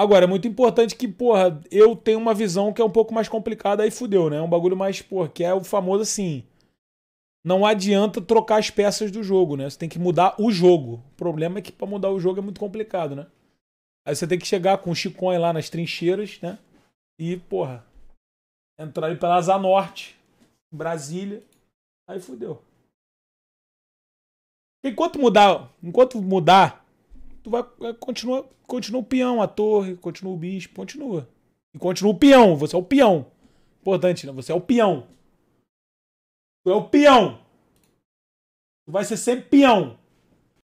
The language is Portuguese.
Agora, é muito importante que, porra, eu tenho uma visão que é um pouco mais complicada, aí fudeu, né? É um bagulho mais, porra, que é o famoso assim. Não adianta trocar as peças do jogo, né? Você tem que mudar o jogo. O problema é que para mudar o jogo é muito complicado, né? Aí você tem que chegar com o Chicon lá nas trincheiras, né? E, porra, entrar ali pela Asa Norte, Brasília. Aí fudeu. Enquanto mudar, enquanto mudar tu vai é, continua, continua o peão, a torre, continua o bispo, continua. E continua o peão, você é o peão. Importante, né? Você é o peão. Tu é o peão. Tu vai ser sempre peão.